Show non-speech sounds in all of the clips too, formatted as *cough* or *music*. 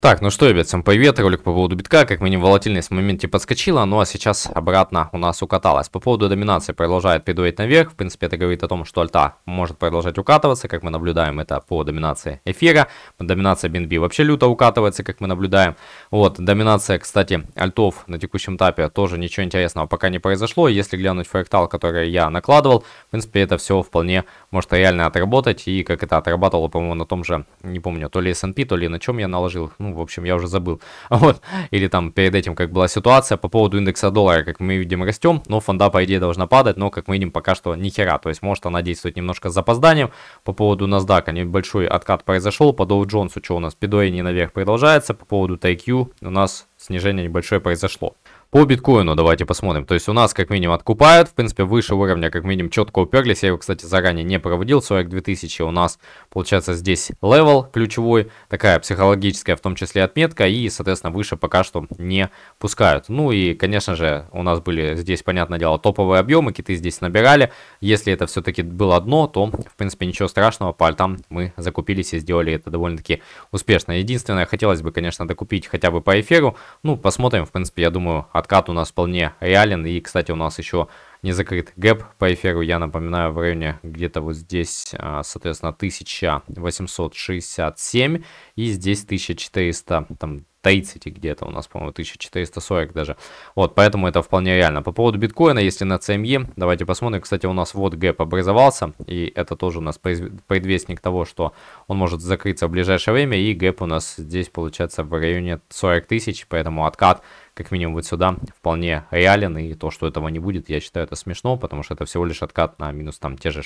Так, ну что, ребят, всем привет, ролик по поводу битка, как минимум волатильность в моменте подскочила, ну а сейчас обратно у нас укаталась. По поводу доминации продолжает придует наверх, в принципе это говорит о том, что альта может продолжать укатываться, как мы наблюдаем это по доминации эфира, доминация BNB вообще люто укатывается, как мы наблюдаем. Вот, доминация, кстати, альтов на текущем этапе тоже ничего интересного пока не произошло, если глянуть фрактал, который я накладывал, в принципе это все вполне может реально отработать, и как это отрабатывало, по-моему, на том же, не помню, то ли S&P, то ли на чем я наложил, ну, ну, в общем, я уже забыл. *laughs* Вот, или там перед этим, как была ситуация по поводу индекса доллара, как мы видим, растем, но фонда, по идее, должна падать, но, как мы видим, пока что ни хера, то есть, может, она действует немножко с запозданием. По поводу NASDAQ, небольшой откат произошел, по Dow Jones, что у нас, пидоение наверх продолжается, по поводу TIQ у нас снижение небольшое произошло. По биткоину давайте посмотрим. То есть у нас как минимум откупают, в принципе выше уровня как минимум четко уперлись. Я его, кстати, заранее не проводил, 42 тысячи у нас Получается здесь левел ключевой, такая психологическая в том числе отметка и, соответственно, выше пока что не пускают. Ну и, конечно же, у нас были здесь, понятное дело, топовые объемы, киты здесь набирали. Если это все-таки было дно, то, в принципе, ничего страшного, по альтам мы закупились и сделали это довольно-таки успешно. Единственное, хотелось бы, конечно, докупить хотя бы по эфиру. Ну, посмотрим, в принципе, я думаю, откат у нас вполне реален. И, кстати, у нас еще не закрыт. Гэп по эфиру, я напоминаю, в районе где-то вот здесь, а, соответственно, 1867 и здесь 1400, там, City где-то у нас, по-моему, 1440 даже. Вот, поэтому это вполне реально. По поводу биткоина, если на CME, эм давайте посмотрим. Кстати, у нас вот гэп образовался, и это тоже у нас предвестник того, что он может закрыться в ближайшее время, и гэп у нас здесь получается в районе 40 тысяч, поэтому откат как минимум вот сюда вполне реален, и то, что этого не будет, я считаю это смешно, потому что это всего лишь откат на минус там те же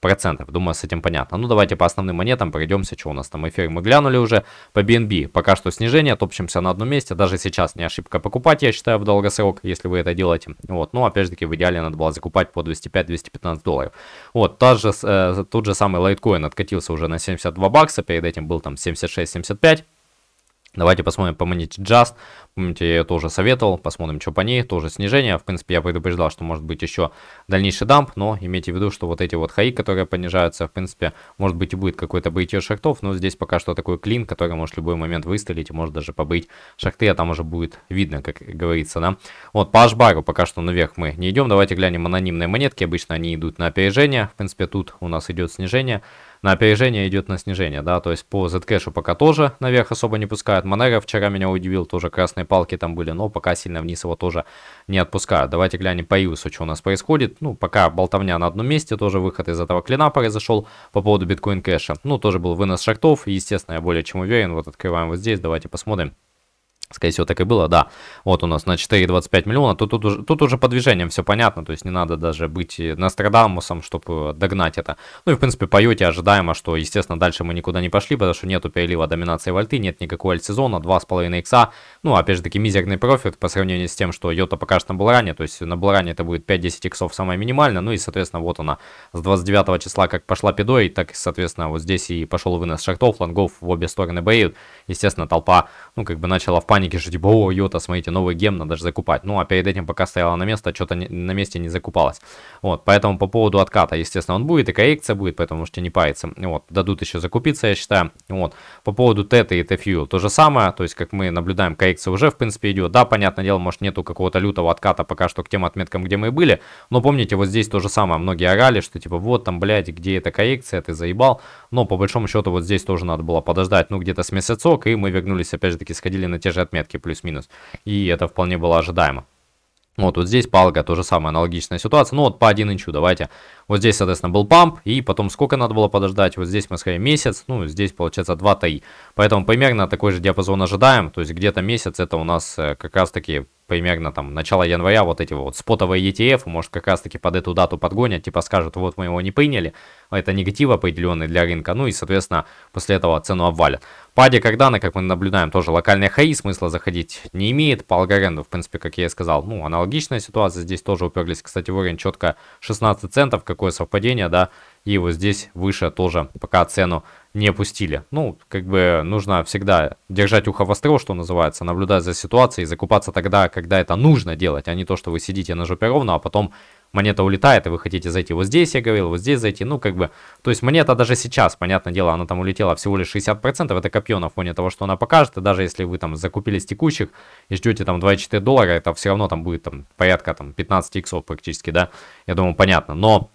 6%, думаю, с этим понятно. Ну, давайте по основным монетам пройдемся, что у нас там эфир мы глянули уже, по BNB пока что снижение, то топчемся на одном месте. Даже сейчас не ошибка покупать, я считаю, в долгосрок, если вы это делаете. Вот, Ну, опять же таки в идеале надо было закупать по 205-215 долларов. Вот, та же, э, тот же самый лайткоин откатился уже на 72 бакса, перед этим был там 76-75. Давайте посмотрим по Money Just. Помните, я ее тоже советовал. Посмотрим, что по ней. Тоже снижение. В принципе, я предупреждал, что может быть еще дальнейший дамп. Но имейте в виду, что вот эти вот хаи, которые понижаются, в принципе, может быть и будет какой-то бытие шахтов. Но здесь пока что такой клин, который может в любой момент выстрелить. И может даже побыть шахты, а там уже будет видно, как говорится, да. Вот по ашбару пока что наверх мы не идем. Давайте глянем анонимные монетки. Обычно они идут на опережение. В принципе, тут у нас идет снижение на опережение идет на снижение, да, то есть по Zcash пока тоже наверх особо не пускают. Monero вчера меня удивил, тоже красные палки там были, но пока сильно вниз его тоже не отпускают. Давайте глянем по Иусу, что у нас происходит. Ну, пока болтовня на одном месте, тоже выход из этого клина произошел по поводу биткоин кэша. Ну, тоже был вынос шахтов, естественно, я более чем уверен. Вот открываем вот здесь, давайте посмотрим. Скорее всего, так и было, да. Вот у нас на 4,25 миллиона. Тут, тут, уже, тут уже по движениям все понятно, то есть не надо даже быть Нострадамусом, чтобы э, догнать это. Ну и, в принципе, поете, ожидаемо, что, естественно, дальше мы никуда не пошли, потому что нету перелива доминации вольты, нет никакой альтсезона, 2,5 икса. Ну, опять же таки, мизерный профит по сравнению с тем, что Йота покажет на Булране, то есть на Булране это будет 5-10 иксов самое минимальное, ну и, соответственно, вот она с 29 числа как пошла пидой, так, соответственно, вот здесь и пошел вынос шартов, флангов в обе стороны боют. Естественно, толпа, ну, как бы начала в панике панике, что типа, о, йота, смотрите, новый гем, надо же закупать. Ну, а перед этим пока стояла на место, что-то на месте не закупалось. Вот, поэтому по поводу отката, естественно, он будет, и коррекция будет, поэтому можете не париться. Вот, дадут еще закупиться, я считаю. Вот, по поводу теты и тфью то же самое, то есть, как мы наблюдаем, коррекция уже, в принципе, идет. Да, понятное дело, может, нету какого-то лютого отката пока что к тем отметкам, где мы были, но помните, вот здесь то же самое, многие орали, что типа, вот там, блядь, где эта коррекция, ты заебал, но по большому счету вот здесь тоже надо было подождать, ну, где-то с месяцок, и мы вернулись, опять же таки, сходили на те же отметки плюс-минус. И это вполне было ожидаемо. Вот, вот здесь палка, тоже самая аналогичная ситуация. Ну вот по 1 инчу давайте. Вот здесь, соответственно, был памп, и потом сколько надо было подождать. Вот здесь мы сказали месяц, ну здесь получается 2 ТАИ. Поэтому примерно такой же диапазон ожидаем. То есть где-то месяц это у нас э, как раз таки примерно там начало января вот эти вот спотовые ETF, может как раз таки под эту дату подгонят, типа скажут, вот мы его не приняли, это негатив определенный для рынка, ну и соответственно после этого цену обвалят. Паде Кардана, как мы наблюдаем, тоже локальный хай, смысла заходить не имеет, по Алгаренду, в принципе, как я и сказал, ну аналогичная ситуация, здесь тоже уперлись, кстати, в уровень четко 16 центов, какое совпадение, да, и вот здесь выше тоже пока цену не пустили. Ну, как бы нужно всегда держать ухо востро, что называется, наблюдать за ситуацией, закупаться тогда, когда это нужно делать, а не то, что вы сидите на жопе ровно, а потом монета улетает, и вы хотите зайти вот здесь, я говорил, вот здесь зайти, ну, как бы, то есть монета даже сейчас, понятное дело, она там улетела всего лишь 60%, это копье на фоне того, что она покажет, и даже если вы там закупились текущих и ждете там 24 доллара, это все равно там будет там порядка там 15 иксов практически, да, я думаю, понятно, но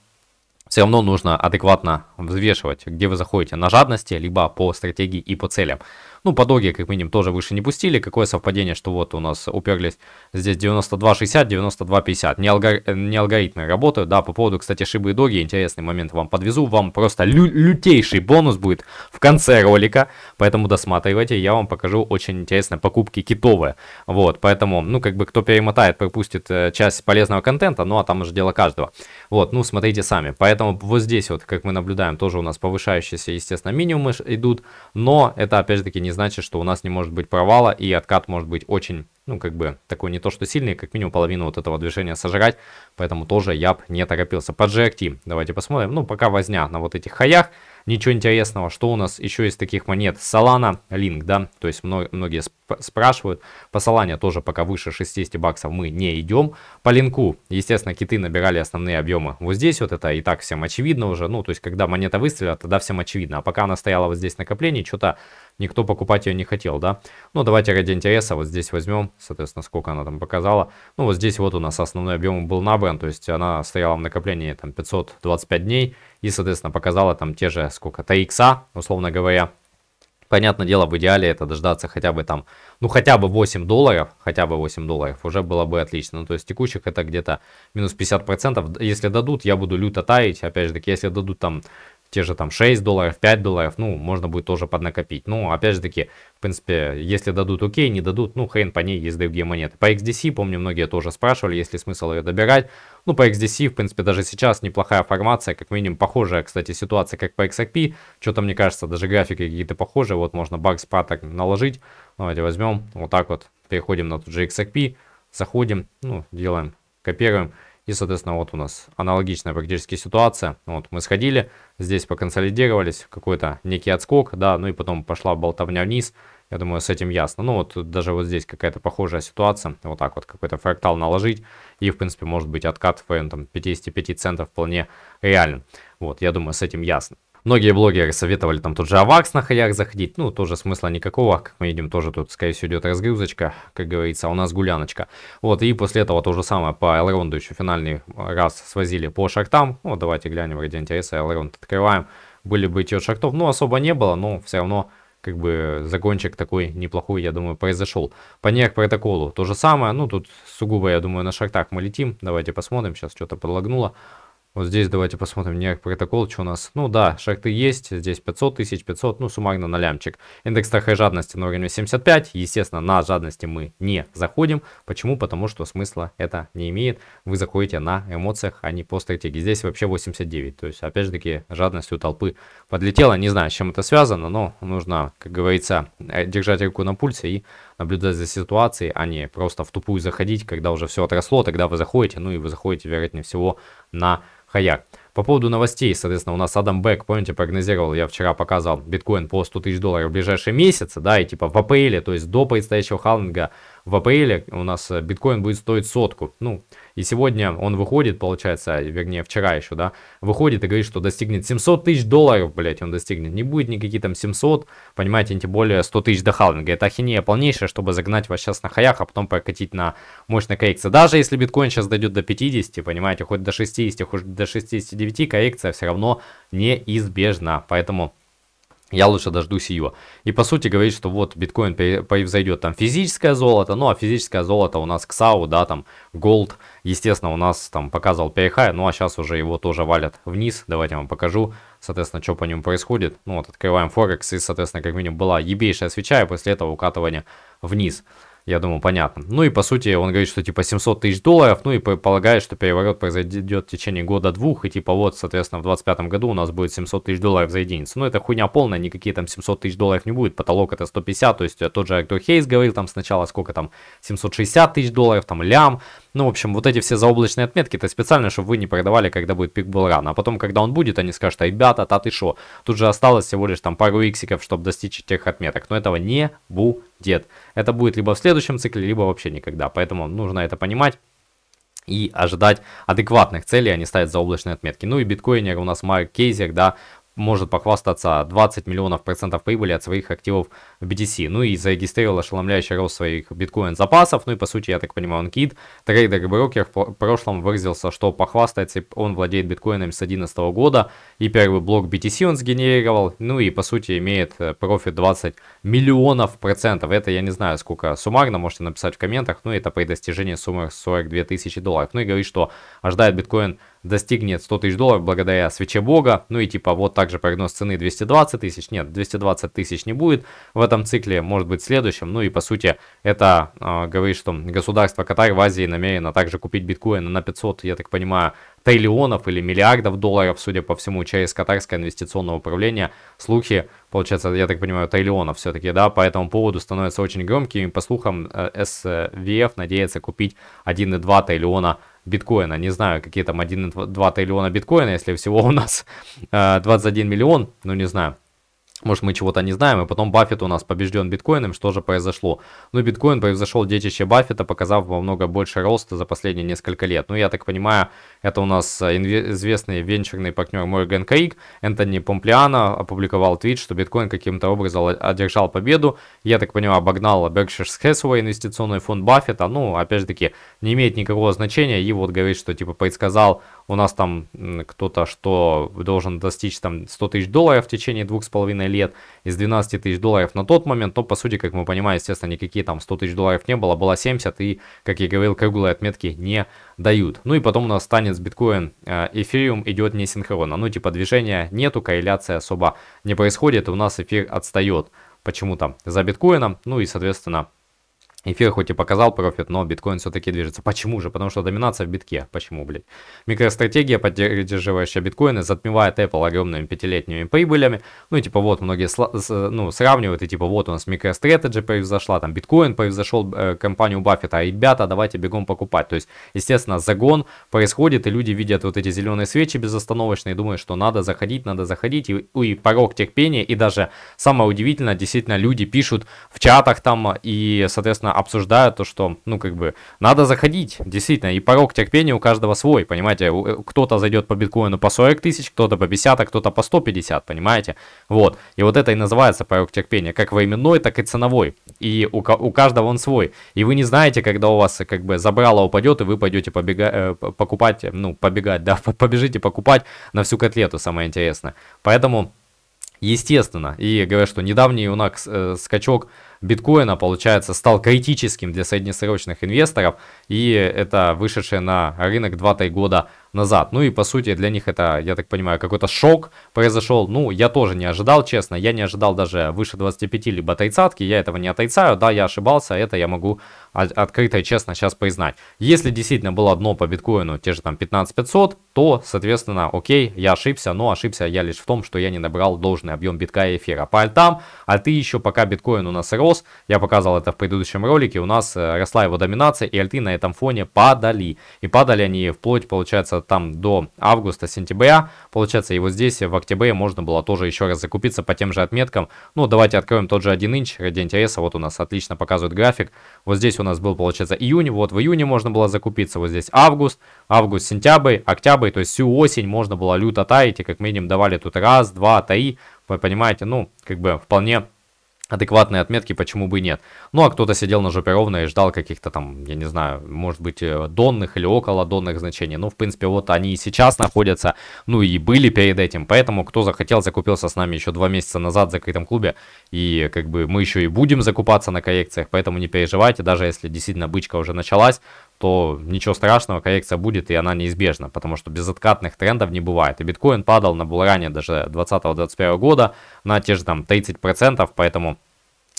все равно нужно адекватно взвешивать, где вы заходите на жадности, либо по стратегии и по целям. Ну, по доге, как минимум, тоже выше не пустили. Какое совпадение, что вот у нас уперлись здесь 92.60, 92.50. Не, алгор... не алгоритмы работают, да, по поводу, кстати, шибы и доги, интересный момент вам подвезу. Вам просто лю лютейший бонус будет в конце ролика, поэтому досматривайте, я вам покажу очень интересные покупки китовые. Вот, поэтому, ну, как бы, кто перемотает, пропустит э, часть полезного контента, ну, а там уже дело каждого. Вот, ну, смотрите сами. Поэтому вот здесь вот, как мы наблюдаем, тоже у нас повышающиеся, естественно, минимумы идут, но это, опять же таки, не не значит, что у нас не может быть провала, и откат может быть очень, ну, как бы, такой не то что сильный, как минимум половину вот этого движения сожрать, поэтому тоже я бы не торопился. По GRT давайте посмотрим, ну, пока возня на вот этих хаях, ничего интересного, что у нас еще из таких монет? Solana, Link, да, то есть многие спрашивают. По Solana тоже пока выше 60 баксов мы не идем. По линку, естественно, киты набирали основные объемы. Вот здесь вот это и так всем очевидно уже. Ну, то есть, когда монета выстрелила, тогда всем очевидно. А пока она стояла вот здесь в что-то никто покупать ее не хотел, да. Ну, давайте ради интереса вот здесь возьмем, соответственно, сколько она там показала. Ну, вот здесь вот у нас основной объем был набран, то есть она стояла в накоплении там 525 дней и, соответственно, показала там те же, сколько, 3 икса, условно говоря, Понятное дело, в идеале это дождаться хотя бы там, ну хотя бы 8 долларов, хотя бы 8 долларов уже было бы отлично. Ну то есть текущих это где-то минус 50%. Если дадут, я буду люто таять. Опять же таки, если дадут там те же там 6 долларов, 5 долларов, ну, можно будет тоже поднакопить. Ну, опять же таки, в принципе, если дадут окей, не дадут, ну, хрен по ней, есть другие монеты. По XDC, помню, многие тоже спрашивали, есть ли смысл ее добирать. Ну, по XDC, в принципе, даже сейчас неплохая формация, как минимум, похожая, кстати, ситуация, как по XRP. Что-то, мне кажется, даже графики какие-то похожие, вот можно баг спаток наложить. Давайте возьмем, вот так вот, переходим на тот же XRP, заходим, ну, делаем, копируем. И, соответственно, вот у нас аналогичная практически ситуация. Вот мы сходили, здесь поконсолидировались, какой-то некий отскок, да, ну и потом пошла болтовня вниз. Я думаю, с этим ясно. Ну вот даже вот здесь какая-то похожая ситуация. Вот так вот какой-то фрактал наложить. И, в принципе, может быть откат в район там, 55 центов вполне реален. Вот, я думаю, с этим ясно. Многие блогеры советовали там тот же Авакс на хаях заходить. Ну, тоже смысла никакого. Как мы видим, тоже тут, скорее всего, идет разгрузочка, как говорится, а у нас гуляночка. Вот, и после этого то же самое по Элронду еще финальный раз свозили по шартам. Ну, вот давайте глянем ради интереса. Элронд открываем. Были бы эти шартов, ну, особо не было, но все равно как бы загончик такой неплохой, я думаю, произошел. По NERC протоколу то же самое, ну тут сугубо, я думаю, на шартах мы летим. Давайте посмотрим, сейчас что-то подлагнуло. Вот здесь давайте посмотрим не протокол, что у нас. Ну да, шахты есть, здесь 500 тысяч, 500, ну суммарно на лямчик. Индекс страха и жадности на уровне 75. Естественно, на жадности мы не заходим. Почему? Потому что смысла это не имеет. Вы заходите на эмоциях, а не по стратегии. Здесь вообще 89. То есть, опять же таки, жадность у толпы подлетела. Не знаю, с чем это связано, но нужно, как говорится, э, держать руку на пульсе и наблюдать за ситуацией, а не просто в тупую заходить, когда уже все отросло, тогда вы заходите, ну и вы заходите, вероятнее всего, на хаяк. По поводу новостей, соответственно, у нас Адам Бэк, помните, прогнозировал, я вчера показал, биткоин по 100 тысяч долларов в ближайшие месяцы, да, и типа в апреле, то есть до предстоящего халвинга, в апреле у нас э, биткоин будет стоить сотку. Ну, и сегодня он выходит, получается, вернее, вчера еще, да, выходит и говорит, что достигнет 700 тысяч долларов, блядь, он достигнет. Не будет никакие там 700, понимаете, тем более 100 тысяч до халвинга. Это ахинея полнейшая, чтобы загнать вас сейчас на хаях, а потом прокатить на мощной коррекции. Даже если биткоин сейчас дойдет до 50, понимаете, хоть до 60, хоть до 69, коррекция все равно неизбежна. Поэтому я лучше дождусь ее. И по сути говорит, что вот биткоин произойдет там физическое золото, ну а физическое золото у нас КСАУ, да, там gold. естественно, у нас там показывал перехай, ну а сейчас уже его тоже валят вниз, давайте я вам покажу, соответственно, что по нему происходит. Ну вот открываем Форекс и, соответственно, как минимум была ебейшая свеча и после этого укатывание вниз. Я думаю, понятно. Ну и по сути он говорит, что типа 700 тысяч долларов, ну и полагает, что переворот произойдет в течение года-двух, и типа вот, соответственно, в 25 году у нас будет 700 тысяч долларов за единицу. Ну это хуйня полная, никакие там 700 тысяч долларов не будет, потолок это 150, то есть э, тот же Артур Хейс говорил там сначала сколько там, 760 тысяч долларов, там лям, ну, в общем, вот эти все заоблачные отметки, это специально, чтобы вы не продавали, когда будет пик был ран. А потом, когда он будет, они скажут, ребята, та ты шо. Тут же осталось всего лишь там пару иксиков, чтобы достичь тех отметок. Но этого не будет. Это будет либо в следующем цикле, либо вообще никогда. Поэтому нужно это понимать и ожидать адекватных целей, а не ставить заоблачные отметки. Ну и биткоинер у нас Майк Кейзер, да, может похвастаться 20 миллионов процентов прибыли от своих активов в BTC. Ну и зарегистрировал ошеломляющий рост своих биткоин запасов. Ну и по сути, я так понимаю, он кит. Трейдер и брокер в прошлом выразился, что похвастается, он владеет биткоинами с 2011 года. И первый блок BTC он сгенерировал. Ну и по сути имеет э, профит 20 миллионов процентов. Это я не знаю сколько суммарно, можете написать в комментах. Ну это при достижении суммы 42 тысячи долларов. Ну и говорит, что ожидает биткоин достигнет 100 тысяч долларов благодаря свече бога. Ну и типа вот также прогноз цены 220 тысяч. Нет, 220 тысяч не будет в этом цикле, может быть следующем. Ну и по сути это э, говорит, что государство Катар в Азии намерено также купить биткоин на 500, я так понимаю, триллионов или миллиардов долларов, судя по всему, через Катарское инвестиционное управление. Слухи, получается, я так понимаю, триллионов все-таки, да, по этому поводу становятся очень громкими. По слухам, э, СВФ надеется купить 1,2 триллиона долларов биткоина. Не знаю, какие там 1,2 триллиона биткоина, если всего у нас 21 *laughs* э, миллион, ну не знаю. Может, мы чего-то не знаем, и потом Баффет у нас побежден биткоином, что же произошло? Ну, биткоин произошел детище Баффета, показав во много больше роста за последние несколько лет. Ну, я так понимаю, это у нас известный венчурный партнер Morgan Creek, Энтони Помплиано опубликовал твит, что биткоин каким-то образом одержал победу. Я так понимаю, обогнал Berkshire Hathaway, инвестиционный фонд Баффета. Ну, опять же таки, не имеет никакого значения, и вот говорит, что типа предсказал у нас там кто-то что должен достичь там 100 тысяч долларов в течение двух с половиной лет из 12 тысяч долларов на тот момент, то по сути, как мы понимаем, естественно, никакие там 100 тысяч долларов не было, было 70 и, как я говорил, круглые отметки не дают. Ну и потом у нас танец биткоин, э, эфириум идет не синхронно, ну типа движения нету, корреляции особо не происходит, и у нас эфир отстает почему-то за биткоином, ну и соответственно Эфир хоть и показал профит, но биткоин все-таки движется. Почему же? Потому что доминация в битке. Почему, блядь? Микростратегия, поддерживающая биткоины, затмевает Apple огромными пятилетними прибылями. Ну и типа вот многие ну, сравнивают, и типа вот у нас микростратегия произошла, там биткоин произошел, э, компанию Баффета. А ребята, давайте бегом покупать. То есть, естественно, загон происходит, и люди видят вот эти зеленые свечи безостановочные, и думают, что надо заходить, надо заходить, и, и порог терпения, и даже самое удивительное, действительно, люди пишут в чатах там, и, соответственно, обсуждают то, что, ну, как бы, надо заходить, действительно, и порог терпения у каждого свой, понимаете, э, кто-то зайдет по биткоину по 40 тысяч, кто-то по 50, а кто-то по 150, понимаете, вот, и вот это и называется порог терпения, как временной, так и ценовой, и у, у каждого он свой, и вы не знаете, когда у вас, как бы, забрало упадет, и вы пойдете побега... Э, покупать, ну, побегать, *laughs* да, побежите покупать на всю котлету, самое интересное, поэтому... Естественно, и говорят, что недавний у нас э, скачок биткоина, получается, стал критическим для среднесрочных инвесторов, и это вышедшее на рынок 2-3 года назад. Ну и, по сути, для них это, я так понимаю, какой-то шок произошел. Ну, я тоже не ожидал, честно, я не ожидал даже выше 25 либо 30, я этого не отрицаю, да, я ошибался, это я могу открыто и честно сейчас поизнать. Если действительно было дно по биткоину, те же там 15500, то, соответственно, окей, я ошибся, но ошибся я лишь в том, что я не набрал должный объем битка и эфира. По альтам, а ты еще пока биткоин у нас рос, я показал это в предыдущем ролике, у нас э, росла его доминация, и альты на этом фоне падали. И падали они вплоть, получается, там до августа-сентября, получается, его здесь в октябре можно было тоже еще раз закупиться по тем же отметкам. Ну, давайте откроем тот же 1 инч ради интереса, вот у нас отлично показывает график, вот здесь у нас был, получается, июнь, вот в июне можно было закупиться, вот здесь август, август, сентябрь, октябрь, то есть всю осень можно было люто таять, и как минимум давали тут раз, два, таи, вы понимаете, ну, как бы вполне адекватные отметки, почему бы и нет. Ну, а кто-то сидел на жопе ровно и ждал каких-то там, я не знаю, может быть, э, донных или около донных значений. Ну, в принципе, вот они и сейчас находятся, ну и были перед этим. Поэтому, кто захотел, закупился с нами еще два месяца назад в закрытом клубе. И как бы мы еще и будем закупаться на коррекциях, поэтому не переживайте, даже если действительно бычка уже началась, то ничего страшного, коррекция будет и она неизбежна, потому что без откатных трендов не бывает. И биткоин падал на булране даже 20-21 года на те же там 30%, поэтому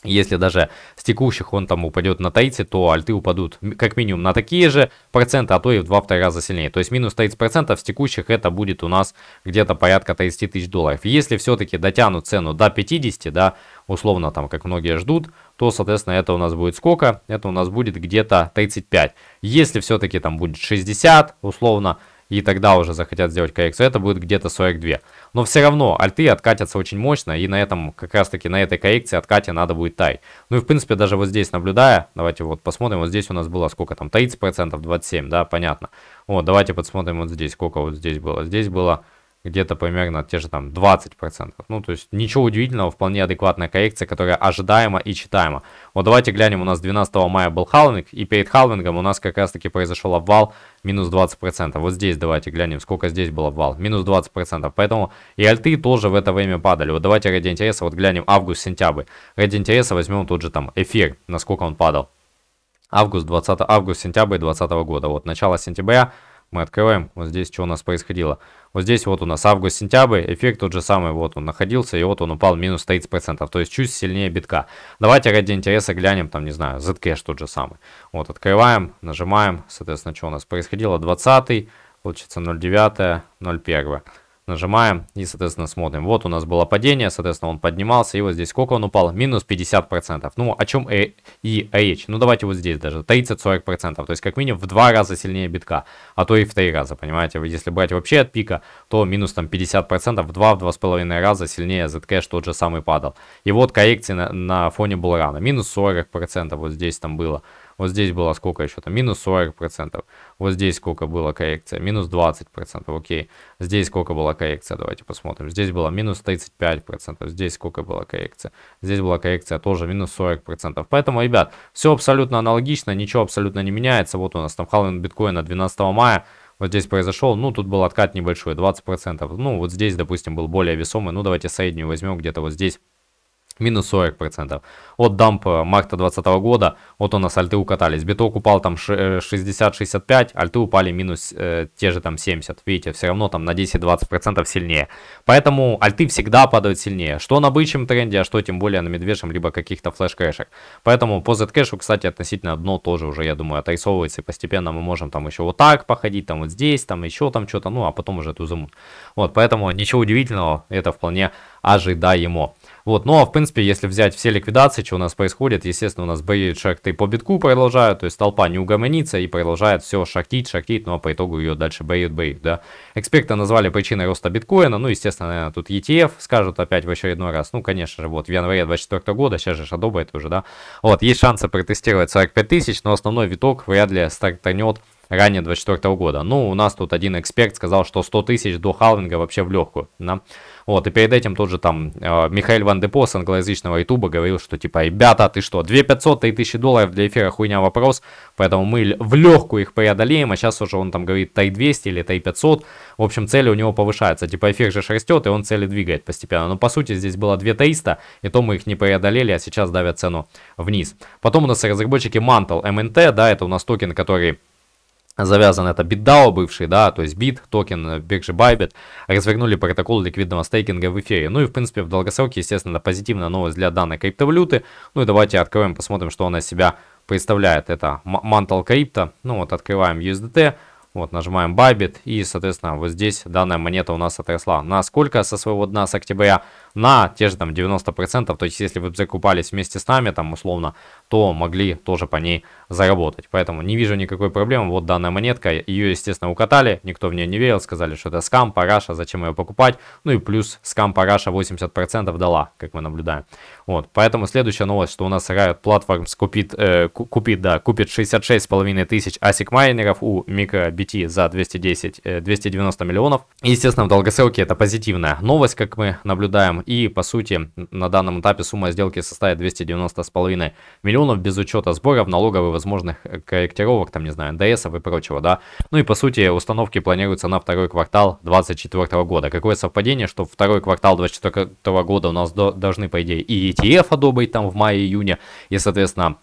если даже с текущих он там упадет на 30, то альты упадут как минимум на такие же проценты, а то и в 2-2 раза сильнее. То есть минус 30% с текущих это будет у нас где-то порядка 30 тысяч долларов. Если все-таки дотянут цену до 50, да, условно там как многие ждут, то, соответственно, это у нас будет сколько? Это у нас будет где-то 35. Если все-таки там будет 60, условно, и тогда уже захотят сделать коррекцию, это будет где-то 42. Но все равно альты откатятся очень мощно, и на этом, как раз таки на этой коррекции откате надо будет таять. Ну и в принципе даже вот здесь наблюдая, давайте вот посмотрим, вот здесь у нас было сколько там, 30%, 27, да, понятно. Вот, давайте посмотрим вот здесь, сколько вот здесь было. Здесь было где-то примерно те же там 20%. Ну, то есть ничего удивительного, вполне адекватная коррекция, которая ожидаема и читаема. Вот давайте глянем, у нас 12 мая был халвинг, и перед халвингом у нас как раз-таки произошел обвал минус 20%. Вот здесь давайте глянем, сколько здесь был обвал, минус 20%. Поэтому и альты тоже в это время падали. Вот давайте ради интереса вот глянем август-сентябрь. Ради интереса возьмем тот же там эфир, насколько он падал. Август, 20, август, сентябрь 2020 года. Вот начало сентября мы открываем вот здесь, что у нас происходило. Вот здесь вот у нас август-сентябрь, эффект тот же самый, вот он находился, и вот он упал минус 30%, то есть чуть сильнее битка. Давайте ради интереса глянем, там, не знаю, Zcash тот же самый. Вот, открываем, нажимаем, соответственно, что у нас происходило, 20 получится 0,9, 0,1 нажимаем и, соответственно, смотрим. Вот у нас было падение, соответственно, он поднимался, и вот здесь сколько он упал? Минус 50%. Ну, о чем и а речь? Ну, давайте вот здесь даже, 30-40%. То есть, как минимум, в два раза сильнее битка, а то и в три раза, понимаете? Если брать вообще от пика, то минус там 50%, в два два в с половиной раза сильнее Zcash тот же самый падал. И вот коррекции на, на фоне Булрана, минус 40% вот здесь там было. Вот здесь было сколько еще там? Минус 40%. Вот здесь сколько было коррекция? Минус 20%. Окей. Здесь сколько была коррекция? Давайте посмотрим. Здесь было минус 35%. Здесь сколько была коррекция? Здесь была коррекция тоже минус 40%. Поэтому, ребят, все абсолютно аналогично. Ничего абсолютно не меняется. Вот у нас там халвинг биткоина 12 мая вот здесь произошел, ну, тут был откат небольшой, 20%, ну, вот здесь, допустим, был более весомый, ну, давайте среднюю возьмем где-то вот здесь минус 40%. От дампа марта 2020 года, вот у нас альты укатались. Биток упал там 60-65, э, альты упали минус э, те же там 70. Видите, все равно там на 10-20% сильнее. Поэтому альты всегда падают сильнее. Что на бычьем тренде, а что тем более на медвежьем, либо каких-то флеш-крэшах. Поэтому по Z-кэшу, кстати, относительно дно тоже уже, я думаю, отрисовывается. И постепенно мы можем там еще вот так походить, там вот здесь, там еще там что-то, ну а потом уже эту тузамут. Вот, поэтому ничего удивительного, это вполне ожидаемо. Вот, ну а в принципе, если взять все ликвидации, что у нас происходит, естественно, у нас бои шахты по битку продолжают, то есть толпа не угомонится и продолжает все шахтить, шахтить, ну, а по итогу ее дальше боит, боит, да. Эксперты назвали причиной роста биткоина, ну, естественно, наверное, тут ETF скажут опять в очередной раз, ну, конечно же, вот в январе 24 года, сейчас же Shadow это уже, да. Вот, есть шансы протестировать 45 тысяч, но основной виток вряд ли стартанет ранее 24 года. Ну, у нас тут один эксперт сказал, что 100 тысяч до халвинга вообще в легкую. Да? Вот, и перед этим тот же там э, Михаил Ван Депо с англоязычного ютуба говорил, что типа, ребята, ты что, 2500 и 1000 долларов для эфира хуйня вопрос, поэтому мы в легкую их преодолеем, а сейчас уже он там говорит тай 200 или тай 500, в общем, цели у него повышаются, типа эфир же растет, и он цели двигает постепенно, но по сути здесь было 2300, и то мы их не преодолели, а сейчас давят цену вниз. Потом у нас разработчики Mantle MNT, да, это у нас токен, который завязан это BitDAO бывший, да, то есть бит, токен э, биржи Bybit, развернули протокол ликвидного стейкинга в эфире. Ну и, в принципе, в долгосроке, естественно, это позитивная новость для данной криптовалюты. Ну и давайте откроем, посмотрим, что она себя представляет. Это Mantle Crypto, ну вот открываем USDT, вот нажимаем Bybit и, соответственно, вот здесь данная монета у нас отросла. Насколько со своего дна с октября? на те же там 90%. То есть, если вы закупались вместе с нами там условно, то могли тоже по ней заработать. Поэтому не вижу никакой проблемы. Вот данная монетка, ее, естественно, укатали, никто в нее не верил, сказали, что это скам, параша, зачем ее покупать. Ну и плюс скам параша 80% дала, как мы наблюдаем. Вот, поэтому следующая новость, что у нас Riot Platforms купит, э, купит, да, купит 66,5 тысяч ASIC майнеров у MicroBT за 210, э, 290 миллионов. И, естественно, в долгосроке это позитивная новость, как мы наблюдаем и, по сути, на данном этапе сумма сделки составит 290,5 миллионов без учета сборов, налогов и возможных э, корректировок, там, не знаю, НДСов и прочего, да. Ну и, по сути, установки планируются на второй квартал 2024 года. Какое совпадение, что второй квартал 2024 года у нас до, должны, по идее, и ETF одобрить там в мае-июне, и, соответственно,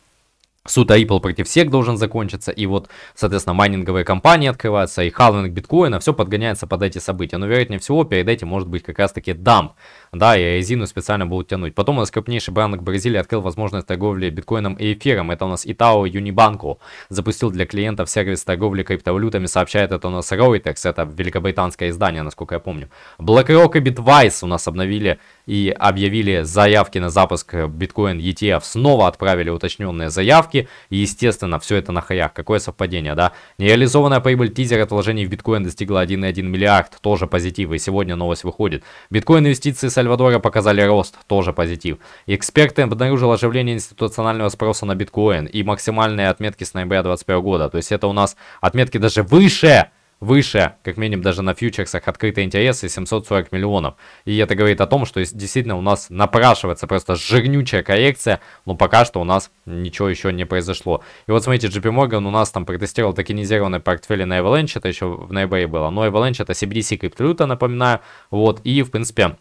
Суд Ripple против всех должен закончиться, и вот, соответственно, майнинговые компании открываются, и халвинг биткоина, все подгоняется под эти события. Но, вероятнее всего, перед этим может быть как раз-таки дамп да, и резину специально будут тянуть. Потом у нас крупнейший банк Бразилии открыл возможность торговли биткоином и эфиром. Это у нас Итао Юнибанку. Запустил для клиентов сервис торговли криптовалютами, сообщает это у нас Reuters. Это великобританское издание, насколько я помню. BlackRock и Bitwise у нас обновили и объявили заявки на запуск биткоин ETF. Снова отправили уточненные заявки. И, естественно, все это на хаях. Какое совпадение, да? Нереализованная прибыль тизера от вложений в биткоин достигла 1,1 миллиард. Тоже позитив. И сегодня новость выходит. Биткоин инвестиции Сальвадора показали рост, тоже позитив. Эксперты обнаружили оживление институционального спроса на биткоин и максимальные отметки с ноября 2021 года. То есть это у нас отметки даже выше, выше, как минимум даже на фьючерсах открытый интерес и 740 миллионов. И это говорит о том, что действительно у нас напрашивается просто жирнючая коррекция, но пока что у нас ничего еще не произошло. И вот смотрите, JP Morgan у нас там протестировал токенизированные портфели на Avalanche, это еще в ноябре было, но Avalanche это CBDC криптовалюта, напоминаю, вот, и в принципе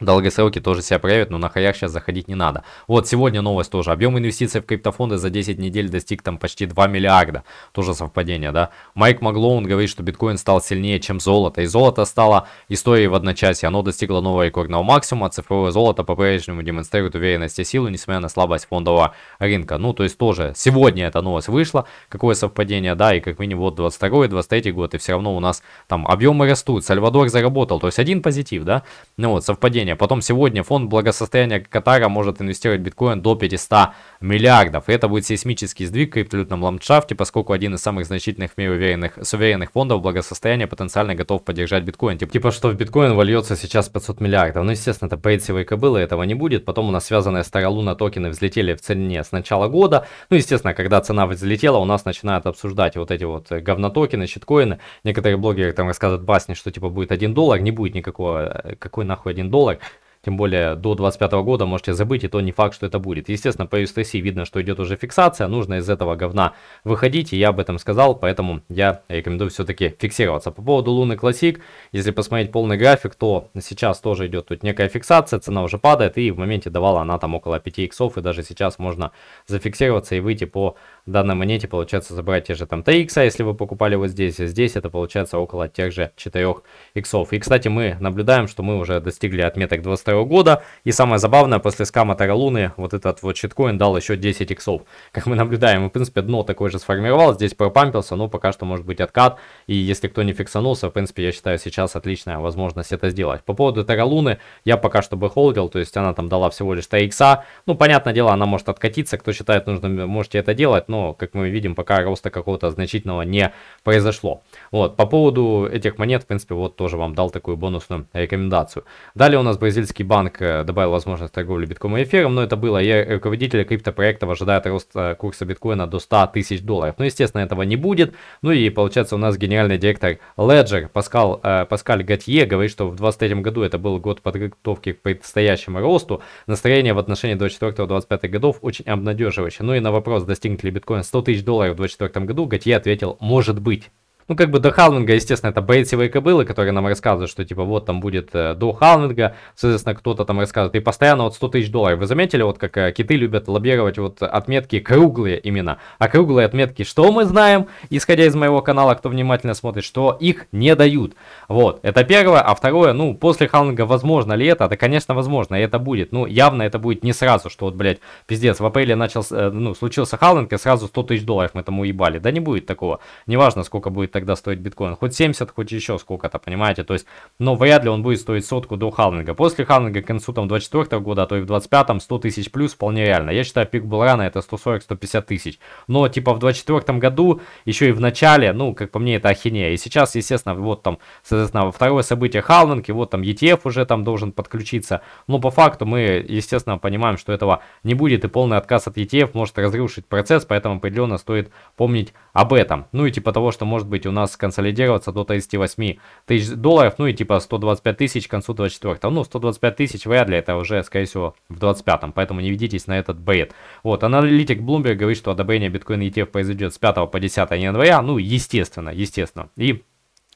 в тоже себя проявят, но на хаях сейчас заходить не надо. Вот, сегодня новость тоже. Объем инвестиций в криптофонды за 10 недель достиг там почти 2 миллиарда. Тоже совпадение, да? Майк Маглоун говорит, что биткоин стал сильнее, чем золото. И золото стало историей в одночасье. Оно достигло нового рекордного максимума. Цифровое золото по-прежнему демонстрирует уверенность и силу, несмотря на слабость фондового рынка. Ну, то есть тоже сегодня эта новость вышла. Какое совпадение, да? И как минимум вот 22 и 23 год. И все равно у нас там объемы растут. Сальвадор заработал. То есть один позитив, да? Ну вот, совпадение Потом сегодня фонд благосостояния Катара может инвестировать биткоин до 500 миллиардов. И это будет сейсмический сдвиг в криптовалютном ландшафте, поскольку один из самых значительных в мире суверенных фондов благосостояния потенциально готов поддержать биткоин. Типа, типа что в биткоин вольется сейчас 500 миллиардов. Ну, естественно, это бейтсевые кобылы, этого не будет. Потом у нас связанные старолуна токены взлетели в цене с начала года. Ну, естественно, когда цена взлетела, у нас начинают обсуждать вот эти вот э, говнотокены, щиткоины. Некоторые блогеры там рассказывают басни, что типа будет 1 доллар, не будет никакого, э, какой нахуй 1 доллар. Тем более до 25 года можете забыть, и то не факт, что это будет. Естественно, по USTC видно, что идет уже фиксация, нужно из этого говна выходить, и я об этом сказал, поэтому я рекомендую все-таки фиксироваться. По поводу Луны Classic, если посмотреть полный график, то сейчас тоже идет тут некая фиксация, цена уже падает, и в моменте давала она там около 5 иксов, и даже сейчас можно зафиксироваться и выйти по в данной монете получается забрать те же там 3 икса, если вы покупали вот здесь, а здесь это получается около тех же 4 иксов. И, кстати, мы наблюдаем, что мы уже достигли отметок 22 года, и самое забавное, после скама Таралуны вот этот вот щиткоин дал еще 10 иксов. Как мы наблюдаем, и, в принципе, дно такое же сформировалось, здесь пропампился, но пока что может быть откат, и если кто не фиксанулся, в принципе, я считаю, сейчас отличная возможность это сделать. По поводу Таралуны, я пока что бы холдил, то есть она там дала всего лишь 3 икса, ну, понятное дело, она может откатиться, кто считает нужно можете это делать, но как мы видим, пока роста какого-то значительного не произошло. Вот, по поводу этих монет, в принципе, вот тоже вам дал такую бонусную рекомендацию. Далее у нас бразильский банк э, добавил возможность торговли биткоином и эфиром, но это было, и руководители криптопроектов ожидают роста э, курса биткоина до 100 тысяч долларов. Но, ну, естественно, этого не будет. Ну и, получается, у нас генеральный директор Ledger, Паскал, э, Паскаль Готье, говорит, что в 2023 году это был год подготовки к предстоящему росту. Настроение в отношении 24-25 годов очень обнадеживающее. Ну и на вопрос, достигнет ли биткоин биткоин 100 тысяч долларов в 2024 году, Готье ответил «может быть». Ну, как бы до халвинга, естественно, это бейтсевые кобылы, которые нам рассказывают, что, типа, вот там будет э, до халвинга, соответственно, кто-то там рассказывает, и постоянно вот 100 тысяч долларов. Вы заметили, вот как э, киты любят лоббировать вот отметки круглые именно, а круглые отметки, что мы знаем, исходя из моего канала, кто внимательно смотрит, что их не дают. Вот, это первое, а второе, ну, после халвинга возможно ли это? Да, конечно, возможно, и это будет, ну, явно это будет не сразу, что вот, блядь, пиздец, в апреле начался, э, ну, случился халвинг, и сразу 100 тысяч долларов мы тому ебали. Да не будет такого, неважно, сколько будет тогда стоить биткоин? Хоть 70, хоть еще сколько-то, понимаете? То есть, но вряд ли он будет стоить сотку до халвинга. После халвинга к концу там 24 -го года, а то и в 25-м 100 тысяч плюс вполне реально. Я считаю, пик был рано, это 140-150 тысяч. Но типа в 24 году, еще и в начале, ну, как по мне, это ахинея. И сейчас, естественно, вот там, соответственно, второе событие халвинг, и вот там ETF уже там должен подключиться. Но по факту мы, естественно, понимаем, что этого не будет, и полный отказ от ETF может разрушить процесс, поэтому определенно стоит помнить об этом. Ну и типа того, что может быть быть у нас консолидироваться до 38 тысяч долларов, ну и типа 125 тысяч к концу 24 -го. Ну, 125 тысяч вряд ли, это уже, скорее всего, в 25-м, поэтому не ведитесь на этот бред. Вот, аналитик Bloomberg говорит, что одобрение биткоин ETF произойдет с 5 по 10 января, ну, естественно, естественно. И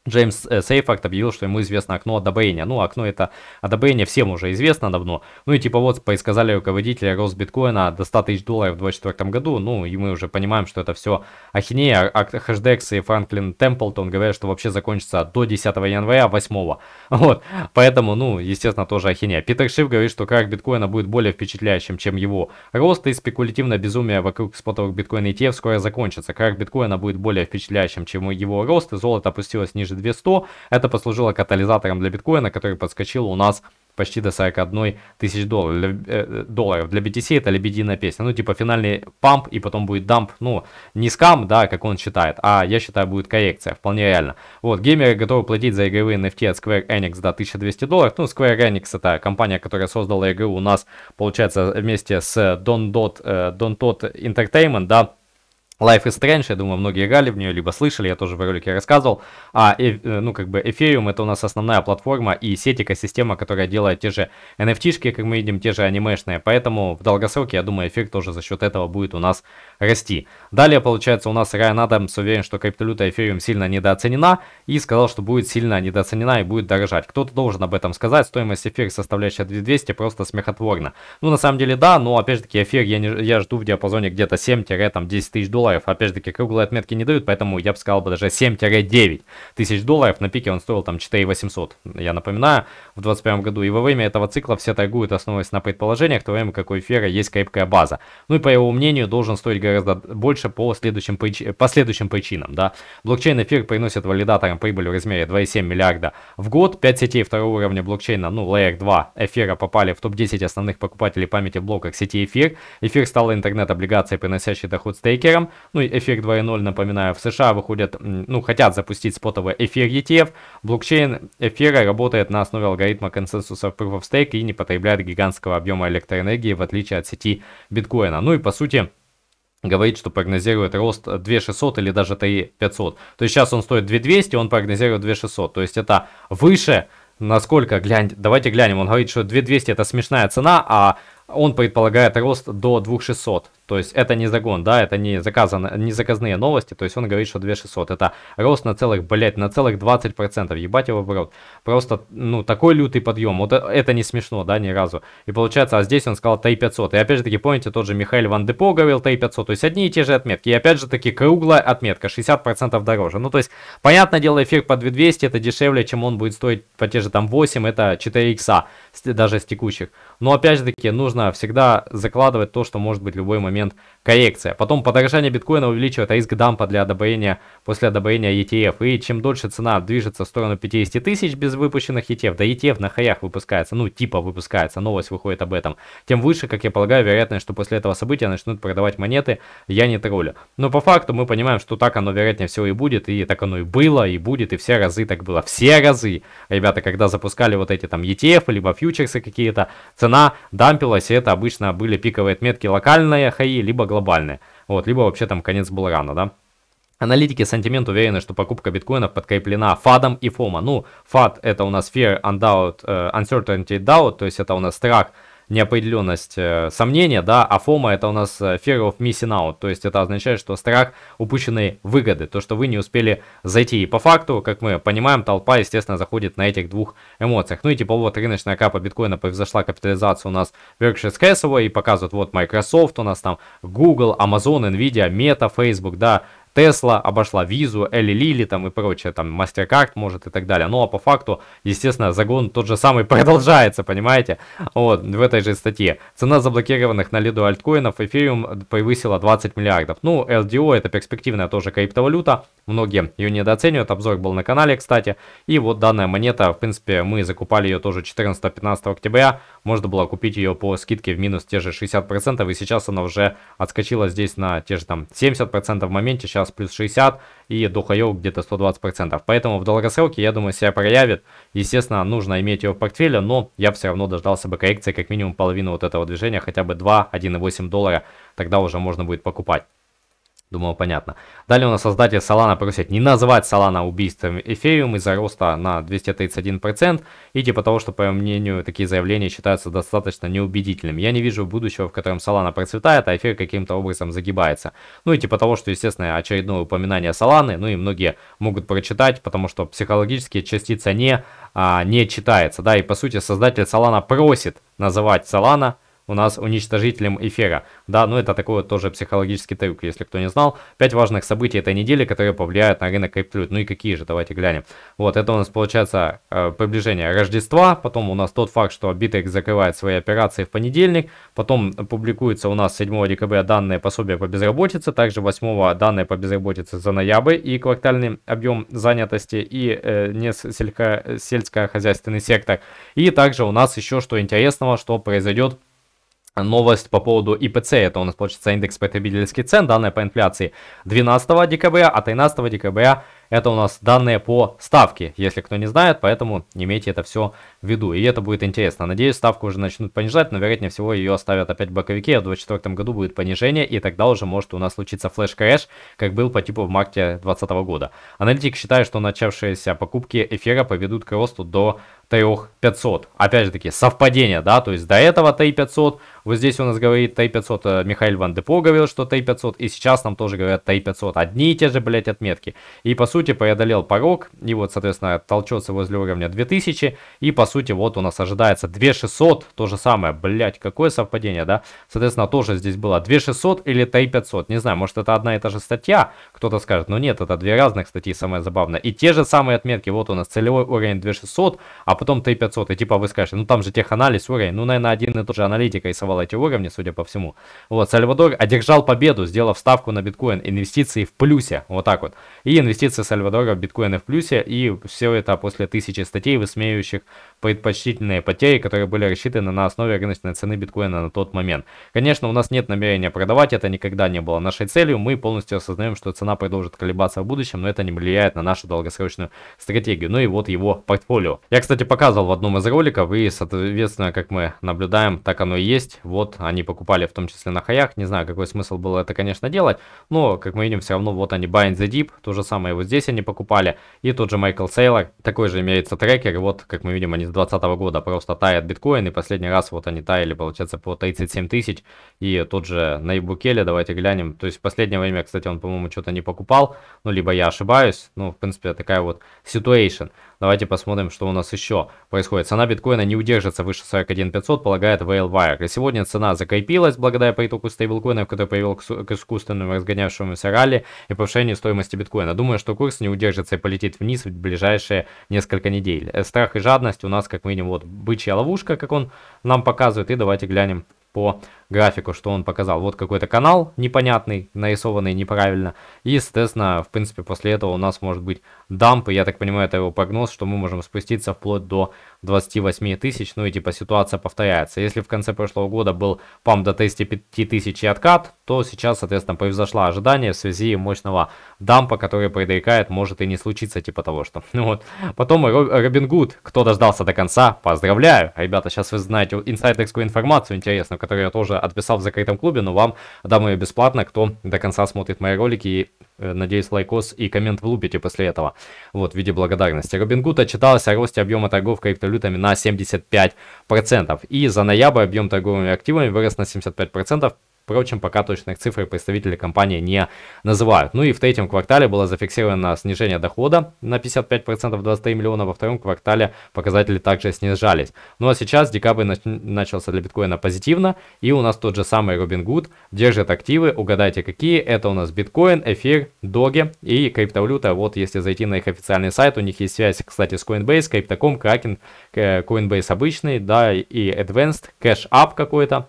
Джеймс э, Сейфакт объявил, что ему известно окно одобрения. Ну, окно это одобрение всем уже известно давно. Ну и типа вот поискали руководители рост биткоина до 100 тысяч долларов в 2024 году. Ну и мы уже понимаем, что это все ахинея. А, а Хэшдекс и Франклин Темплтон говорят, что вообще закончится до 10 января 8. *laughs* Вот. Поэтому, ну, естественно, тоже ахинея. Питер Шиф говорит, что крах биткоина будет более впечатляющим, чем его рост. И спекулятивное безумие вокруг спотовых биткоина ETF скоро закончится. Крах биткоина будет более впечатляющим, чем его рост. И золото опустилось ниже же 2100. Это послужило катализатором для биткоина, который подскочил у нас почти до 41 тысяч долларов. Для, э, долларов. для BTC это лебединая песня. Ну, типа финальный памп и потом будет дамп. Ну, не скам, да, как он считает, а я считаю будет коррекция, вполне реально. Вот, геймеры готовы платить за игровые NFT от Square Enix до 1200 долларов. Ну, Square Enix это компания, которая создала игру у нас, получается, вместе с Don Dot, э, Don Dot Entertainment, да, Life is Strange, я думаю, многие играли в нее, либо слышали, я тоже в ролике рассказывал. А, э, э ну, как бы, Ethereum это у нас основная платформа и сеть, экосистема, которая делает те же nft как мы видим, те же анимешные. Поэтому в долгосроке, я думаю, эффект тоже за счет этого будет у нас расти. Далее, получается, у нас Райан Адамс уверен, что криптовалюта Ethereum сильно недооценена и сказал, что будет сильно недооценена и будет дорожать. Кто-то должен об этом сказать, стоимость эфира, составляющая 2200, просто смехотворно. Ну, на самом деле, да, но, опять же таки, эфир я, не, я жду в диапазоне где-то 7-10 тысяч долларов долларов. Опять-таки, круглые отметки не дают, поэтому я бы сказал бы даже 7-9 тысяч долларов. На пике он стоил там 4 800, я напоминаю, в 2021 году. И во время этого цикла все торгуют, основываясь на предположениях, в то время как у эфира есть крепкая база. Ну и по его мнению, должен стоить гораздо больше по следующим, прич... по следующим причинам. Да? Блокчейн эфир приносит валидаторам прибыль в размере 2,7 миллиарда в год. 5 сетей второго уровня блокчейна, ну, Layer 2 эфира попали в топ-10 основных покупателей памяти в блоках сети эфир. Эфир стал интернет-облигацией, приносящей доход стейкерам. Ну и эфир 2.0, напоминаю, в США выходят, ну хотят запустить спотовый эфир ETF. Блокчейн эфира работает на основе алгоритма консенсуса Proof of Stake и не потребляет гигантского объема электроэнергии, в отличие от сети биткоина. Ну и по сути говорит, что прогнозирует рост 2600 или даже 3500. То есть сейчас он стоит 2200, он прогнозирует 2600. То есть это выше, насколько, глянь, давайте глянем, он говорит, что 2200 это смешная цена, а он предполагает рост до 2600. То есть это не загон, да, это не, заказано, не заказные новости. То есть он говорит, что 2600. Это рост на целых, блядь, на целых 20%. Ебать его в рот. Просто, ну, такой лютый подъем. Вот это не смешно, да, ни разу. И получается, а здесь он сказал 3500. И опять же таки, помните, тот же Михаил Ван Депо говорил 3500. То есть одни и те же отметки. И опять же таки, круглая отметка, 60% дороже. Ну, то есть, понятное дело, эфир по 2200 это дешевле, чем он будет стоить по те же там 8, это 4 икса, даже с текущих. Но опять же таки, нужно всегда закладывать то, что может быть в любой момент коррекция. Потом подорожание биткоина увеличивает риск дампа для одобрения, после одобрения ETF. И чем дольше цена движется в сторону 50 тысяч без выпущенных ETF, да ETF на хаях выпускается, ну типа выпускается, новость выходит об этом, тем выше, как я полагаю, вероятность, что после этого события начнут продавать монеты, я не троллю. Но по факту мы понимаем, что так оно вероятнее всего и будет, и так оно и было, и будет, и все разы так было. Все разы, ребята, когда запускали вот эти там ETF, либо фьючерсы какие-то, цена она дампилась, и это обычно были пиковые отметки локальные хаи, либо глобальные. Вот, либо вообще там конец рано, да. Аналитики Sentiment уверены, что покупка биткоинов подкреплена фадом и фома. Ну, фад это у нас Fear, and Undoubt, э, Uncertainty, Doubt, то есть это у нас страх, неопределенность, э, сомнения, да, а FOMO это у нас э, fear of missing out, то есть это означает, что страх упущенной выгоды, то, что вы не успели зайти. И по факту, как мы понимаем, толпа, естественно, заходит на этих двух эмоциях. Ну и типа вот рыночная капа биткоина превзошла капитализацию у нас Berkshire Hathaway и показывают вот Microsoft у нас там, Google, Amazon, Nvidia, Meta, Facebook, да, Tesla обошла Визу, Элли Лили там и прочее, там MasterCard может и так далее. Ну а по факту, естественно, загон тот же самый *laughs* продолжается, понимаете? Вот, в этой же статье. Цена заблокированных на лиду альткоинов эфириум превысила 20 миллиардов. Ну, LDO это перспективная тоже криптовалюта, многие ее недооценивают, обзор был на канале, кстати. И вот данная монета, в принципе, мы закупали ее тоже 14-15 октября, можно было купить ее по скидке в минус те же 60%, и сейчас она уже отскочила здесь на те же там 70% в моменте, сейчас плюс 60, и до хайов где-то 120%. Поэтому в долгосроке, я думаю, себя проявит. Естественно, нужно иметь ее в портфеле, но я все равно дождался бы коррекции как минимум половину вот этого движения, хотя бы 2, 1,8 доллара, тогда уже можно будет покупать. Думаю, понятно. Далее у нас создатель Solana просит не называть Solana убийством эфириум из-за роста на 231%. И типа того, что, по его мнению, такие заявления считаются достаточно неубедительными. Я не вижу будущего, в котором Solana процветает, а эфир каким-то образом загибается. Ну и типа того, что, естественно, очередное упоминание Solana, ну и многие могут прочитать, потому что психологически частица не, а, не читается. Да, и по сути создатель Solana просит называть Solana у нас уничтожителем эфира. Да, ну это такой вот тоже психологический трюк, если кто не знал. Пять важных событий этой недели, которые повлияют на рынок криптовалют. Ну и какие же, давайте глянем. Вот, это у нас получается э, приближение Рождества, потом у нас тот факт, что Bittrex закрывает свои операции в понедельник, потом публикуется у нас 7 декабря данные пособия по безработице, также 8 данные по безработице за ноябрь и квартальный объем занятости и э, не сельско, сельскохозяйственный сектор. И также у нас еще что интересного, что произойдет новость по поводу ИПЦ, это у нас получится индекс потребительских цен, данные по инфляции 12 декабря, а 13 декабря это у нас данные по ставке, если кто не знает, поэтому имейте это все в виду, и это будет интересно. Надеюсь, ставку уже начнут понижать, но вероятнее всего ее оставят опять в боковике, а в 2024 году будет понижение, и тогда уже может у нас случиться флеш-крэш, как был по типу в марте 2020 года. Аналитик считает, что начавшиеся покупки эфира поведут к росту до Т500. Опять же таки, совпадение, да, то есть до этого тай 500 вот здесь у нас говорит тай 500 э, Михаил Ван Депо говорил, что тай 500 и сейчас нам тоже говорят тай 500 одни и те же, блять, отметки. И, по сути, преодолел порог, и вот, соответственно, толчется возле уровня 2000, и, по сути, вот у нас ожидается 2600, то же самое, блять, какое совпадение, да? Соответственно, тоже здесь было 2600 или тай 500 не знаю, может, это одна и та же статья, кто-то скажет, но нет, это две разных статьи, самое забавное. И те же самые отметки, вот у нас целевой уровень 2600, а потом ТЭ500. и типа вы скажете, ну там же теханализ уровень, ну, наверное, один и тот же аналитик рисовал эти уровни, судя по всему. Вот, Сальвадор одержал победу, сделав ставку на биткоин, инвестиции в плюсе, вот так вот. И инвестиции Сальвадора в биткоины в плюсе, и все это после тысячи статей, высмеивающих предпочтительные потери, которые были рассчитаны на основе рыночной цены биткоина на тот момент. Конечно, у нас нет намерения продавать, это никогда не было нашей целью, мы полностью осознаем, что цена продолжит колебаться в будущем, но это не влияет на нашу долгосрочную стратегию. Ну и вот его портфолио. Я, кстати, кстати, показывал в одном из роликов, и, соответственно, как мы наблюдаем, так оно и есть. Вот, они покупали в том числе на хаях, не знаю, какой смысл было это, конечно, делать, но, как мы видим, все равно вот они Bind the Deep, то же самое вот здесь они покупали, и тот же Майкл Сейлор, такой же имеется трекер, вот, как мы видим, они с 2020 года просто тают биткоин, и последний раз вот они таяли, получается, по 37 тысяч, и тот же на давайте глянем, то есть в последнее время, кстати, он, по-моему, что-то не покупал, ну, либо я ошибаюсь, ну, в принципе, такая вот ситуация. Давайте посмотрим, что у нас еще происходит. Цена биткоина не удержится выше 41 полагает Whale И сегодня цена закрепилась благодаря притоку стейблкоинов, который привел к искусственному разгонявшемуся ралли и повышению стоимости биткоина. Думаю, что курс не удержится и полетит вниз в ближайшие несколько недель. Э, страх и жадность у нас, как минимум, вот бычья ловушка, как он нам показывает. И давайте глянем по графику, что он показал. Вот какой-то канал непонятный, нарисованный неправильно. И, естественно, в принципе, после этого у нас может быть дамп. И я так понимаю, это его прогноз, что мы можем спуститься вплоть до 28 тысяч. Ну и типа ситуация повторяется. Если в конце прошлого года был пам до 35 тысяч и откат, то сейчас, соответственно, произошло ожидание в связи мощного дампа, который предрекает, может и не случиться, типа того, что... Ну *laughs* вот. Потом Робин Гуд, кто дождался до конца, поздравляю. Ребята, сейчас вы знаете инсайдерскую информацию интересную, которую я тоже отписав в закрытом клубе, но вам дам ее бесплатно, кто до конца смотрит мои ролики и э, Надеюсь, лайкос и коммент влупите после этого. Вот, в виде благодарности. Робин Гуд отчиталась о росте объема торгов криптовалютами на 75%. И за ноябрь объем торговыми активами вырос на 75%. Впрочем, пока точных цифр представители компании не называют. Ну и в третьем квартале было зафиксировано снижение дохода на 55% 23 миллиона, во втором квартале показатели также снижались. Ну а сейчас декабрь нач начался для биткоина позитивно, и у нас тот же самый Робин Гуд держит активы, угадайте какие, это у нас биткоин, эфир, доги и криптовалюта. Вот если зайти на их официальный сайт, у них есть связь, кстати, с Coinbase, Crypto.com, Kraken, Coinbase обычный, да, и Advanced, Cash Up какой-то.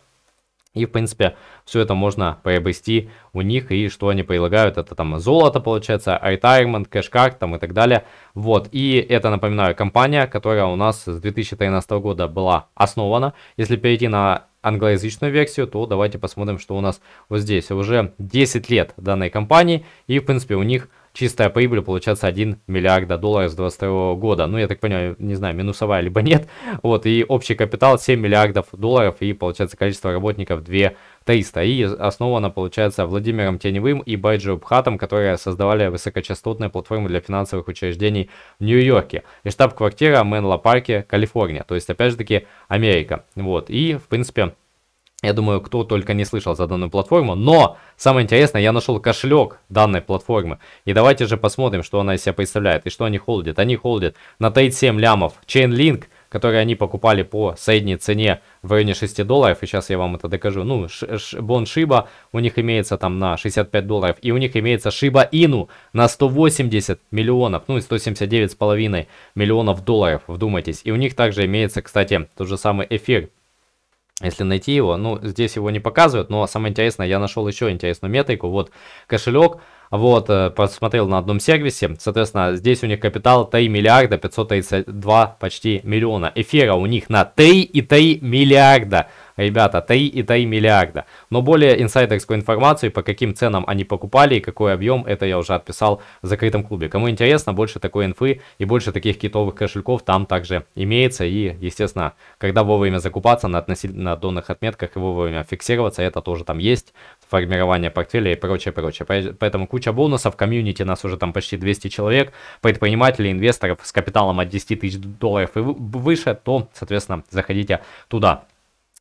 И, в принципе, все это можно приобрести у них, и что они предлагают, это там золото, получается, retirement, кэшкарт там и так далее. Вот, и это, напоминаю, компания, которая у нас с 2013 года была основана. Если перейти на англоязычную версию, то давайте посмотрим, что у нас вот здесь. Уже 10 лет данной компании, и, в принципе, у них чистая прибыль получается 1 миллиард долларов с 2022 года. Ну, я так понимаю, не знаю, минусовая либо нет. *laughs* Вот, и общий капитал 7 миллиардов долларов, и получается количество работников 2 300. И основана, получается, Владимиром Теневым и Байджо Бхатом, которые создавали высокочастотные платформы для финансовых учреждений в Нью-Йорке. И штаб-квартира Менла Парке, Калифорния. То есть, опять же таки, Америка. Вот, и, в принципе... Я думаю, кто только не слышал за данную платформу. Но самое интересное, я нашел кошелек данной платформы. И давайте же посмотрим, что она из себя представляет и что они холдят. Они холдят на 37 лямов Chainlink, который они покупали по средней цене в районе 6 долларов. И сейчас я вам это докажу. Ну, бон Шиба у них имеется там на 65 долларов. И у них имеется Шиба Ину на 180 миллионов. Ну и 179,5 миллионов долларов, вдумайтесь. И у них также имеется, кстати, тот же самый эфир если найти его. Ну, здесь его не показывают, но самое интересное, я нашел еще интересную метрику. Вот кошелек, вот, э, посмотрел на одном сервисе. Соответственно, здесь у них капитал 3 миллиарда 532 почти миллиона. Эфира у них на и 3,3 миллиарда. Ребята, и 3,3 миллиарда. Но более инсайдерскую информацию, по каким ценам они покупали и какой объем, это я уже отписал в закрытом клубе. Кому интересно, больше такой инфы и больше таких китовых кошельков там также имеется. И, естественно, когда вовремя закупаться на относительно донных отметках и вовремя фиксироваться, это тоже там есть. Формирование портфеля и прочее, прочее. Поэтому куча бонусов, комьюнити нас уже там почти 200 человек, предпринимателей, инвесторов с капиталом от 10 тысяч долларов и выше, то, соответственно, заходите туда.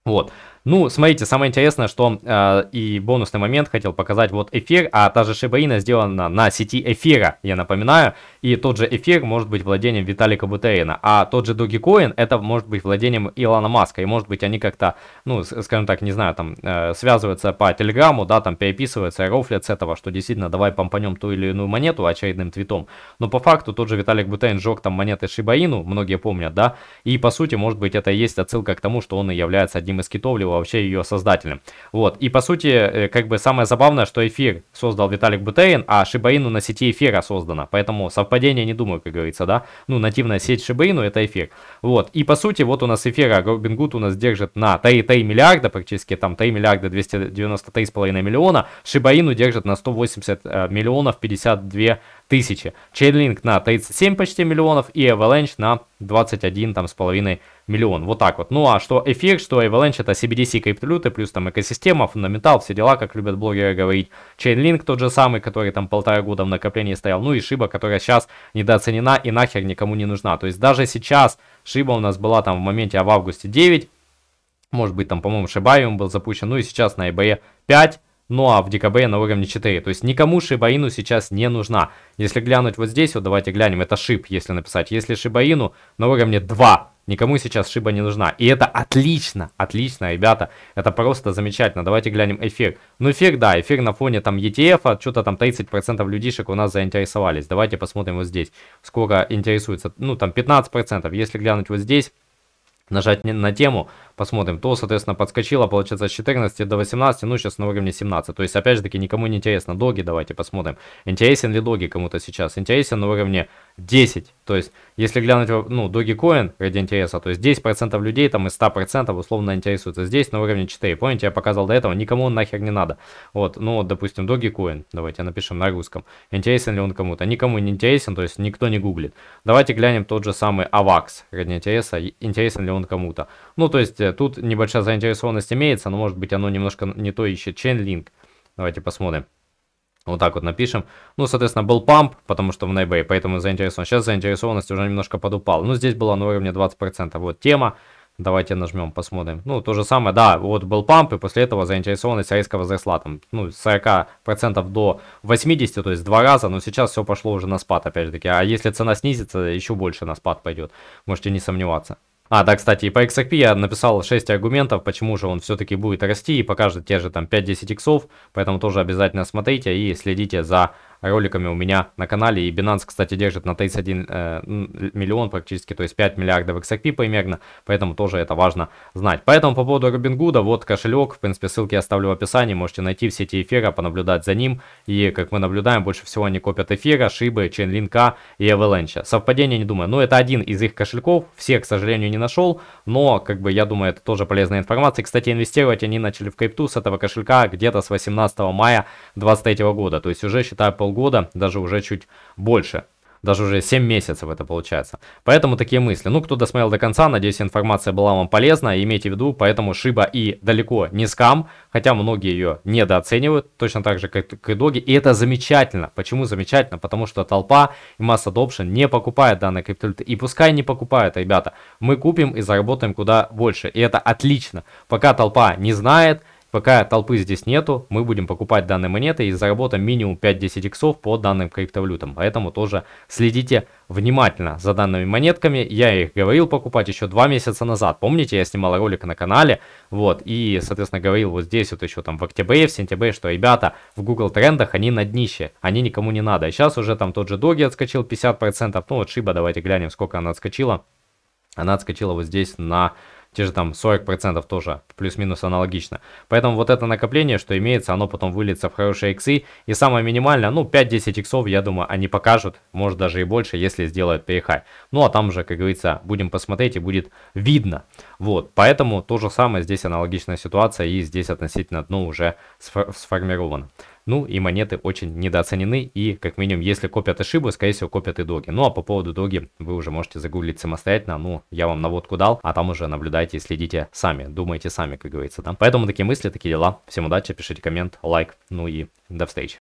Вот. Ну, смотрите, самое интересное, что э, и бонусный момент хотел показать вот эфир, а та же Шибаина сделана на сети эфира, я напоминаю, и тот же эфир может быть владением Виталика Бутерина, а тот же Dogecoin это может быть владением Илона Маска, и может быть они как-то, ну, скажем так, не знаю, там э, связываются по телеграмму, да, там переписываются, рофлят с этого, что действительно давай помпанем ту или иную монету очередным твитом, но по факту тот же Виталик Бутерин жег там монеты Шибаину, многие помнят, да, и по сути, может быть, это и есть отсылка к тому, что он и является одним из китов вообще ее создателем. Вот, и по сути, э, как бы самое забавное, что эфир создал Виталик Бутерин, а Шибаину на сети эфира создана, поэтому совпадение не думаю, как говорится, да? Ну, нативная сеть Шибаину это эфир. Вот, и по сути, вот у нас эфира Робин Гуд у нас держит на 3, 3 миллиарда, практически там 3 миллиарда 293,5 миллиона, Шибаину держит на 180 э, миллионов 52 тысячи. Chainlink на 37 почти миллионов и Avalanche на 21 там с половиной миллион. Вот так вот. Ну а что эффект, что Avalanche это CBDC криптовалюты, плюс там экосистема, фундаментал, все дела, как любят блогеры говорить. Chainlink тот же самый, который там полтора года в накоплении стоял. Ну и Шиба, которая сейчас недооценена и нахер никому не нужна. То есть даже сейчас Шиба у нас была там в моменте, а в августе 9, может быть там, по-моему, Шибариум был запущен, ну и сейчас на eBay 5, ну а в ДКБ на уровне 4. То есть никому Шибаину сейчас не нужна. Если глянуть вот здесь, вот давайте глянем, это шип, если написать. Если Шибаину на уровне 2, никому сейчас шиба не нужна. И это отлично, отлично, ребята. Это просто замечательно. Давайте глянем эфир. Ну эфир, да, эфир на фоне там ETF, а что-то там 30% людишек у нас заинтересовались. Давайте посмотрим вот здесь. Сколько интересуется, ну там 15%. Если глянуть вот здесь нажать на тему, посмотрим, то, соответственно, подскочило, получается, с 14 до 18, ну, сейчас на уровне 17. То есть, опять же таки, никому не интересно. Доги давайте посмотрим. Интересен ли доги кому-то сейчас? Интересен на уровне 10. То есть, если глянуть, ну, Dogecoin ради интереса, то есть 10% людей там из 100% условно интересуются здесь на уровне 4. Помните, я показал до этого, никому нахер не надо. Вот, ну, вот, допустим, Dogecoin, давайте напишем на русском. Интересен ли он кому-то? Никому не интересен, то есть никто не гуглит. Давайте глянем тот же самый AVAX ради интереса, интересен ли он кому-то. Ну, то есть э, тут небольшая заинтересованность имеется, но может быть оно немножко не то ищет. Chainlink, давайте посмотрим. Вот так вот напишем. Ну, соответственно, был памп, потому что в Найбэй, поэтому заинтересован. Сейчас заинтересованность уже немножко подупала. Ну, здесь было на уровне 20%. Вот тема. Давайте нажмем, посмотрим. Ну, то же самое, да, вот был памп, и после этого заинтересованность резко возросла, там, ну, с 40% до 80%, то есть два раза, но сейчас все пошло уже на спад, опять же таки. А если цена снизится, еще больше на спад пойдет, можете не сомневаться. А, да, кстати, и по XRP я написал 6 аргументов, почему же он все-таки будет расти и покажет те же там 5-10 иксов, поэтому тоже обязательно смотрите и следите за роликами у меня на канале. И Binance, кстати, держит на 31 э, миллион практически, то есть 5 миллиардов XRP примерно. Поэтому тоже это важно знать. Поэтому по поводу Робингуда, вот кошелек, в принципе, ссылки я оставлю в описании. Можете найти все эти эфира, понаблюдать за ним. И, как мы наблюдаем, больше всего они копят эфира, Шибы, Ченлинка и Avalanche. Совпадение, не думаю. Но это один из их кошельков. Все, к сожалению, не нашел. Но, как бы, я думаю, это тоже полезная информация. Кстати, инвестировать они начали в крипту с этого кошелька где-то с 18 мая 2023 года. То есть уже, считаю, полгода полгода, даже уже чуть больше. Даже уже 7 месяцев это получается. Поэтому такие мысли. Ну, кто досмотрел до конца, надеюсь, информация была вам полезна. Имейте в виду, поэтому Шиба и далеко не скам, хотя многие ее недооценивают, точно так же, как и Доги. И это замечательно. Почему замечательно? Потому что толпа и масса adoption не покупает данные криптовалюты. И пускай не покупают, ребята. Мы купим и заработаем куда больше. И это отлично. Пока толпа не знает, Пока толпы здесь нету, мы будем покупать данные монеты и заработаем минимум 5-10 иксов по данным криптовалютам. Поэтому тоже следите внимательно за данными монетками. Я их говорил покупать еще 2 месяца назад. Помните, я снимал ролик на канале, вот, и, соответственно, говорил вот здесь вот еще там в октябре, в сентябре, что, ребята, в Google трендах они на днище, они никому не надо. И сейчас уже там тот же Доги отскочил 50%, ну вот Шиба, давайте глянем, сколько она отскочила. Она отскочила вот здесь на те же там 40% тоже плюс-минус аналогично. Поэтому вот это накопление, что имеется, оно потом выльется в хорошие иксы. И самое минимальное, ну 5-10 иксов, я думаю, они покажут, может даже и больше, если сделают перехай. Ну а там же, как говорится, будем посмотреть и будет видно. Вот, поэтому то же самое, здесь аналогичная ситуация и здесь относительно дно уже сформировано. Ну и монеты очень недооценены и как минимум если копят ошибку, скорее всего копят и доги. Ну а по поводу доги вы уже можете загуглить самостоятельно, ну я вам наводку дал, а там уже наблюдайте и следите сами, думайте сами, как говорится, да. Поэтому такие мысли, такие дела. Всем удачи, пишите коммент, лайк, ну и до встречи.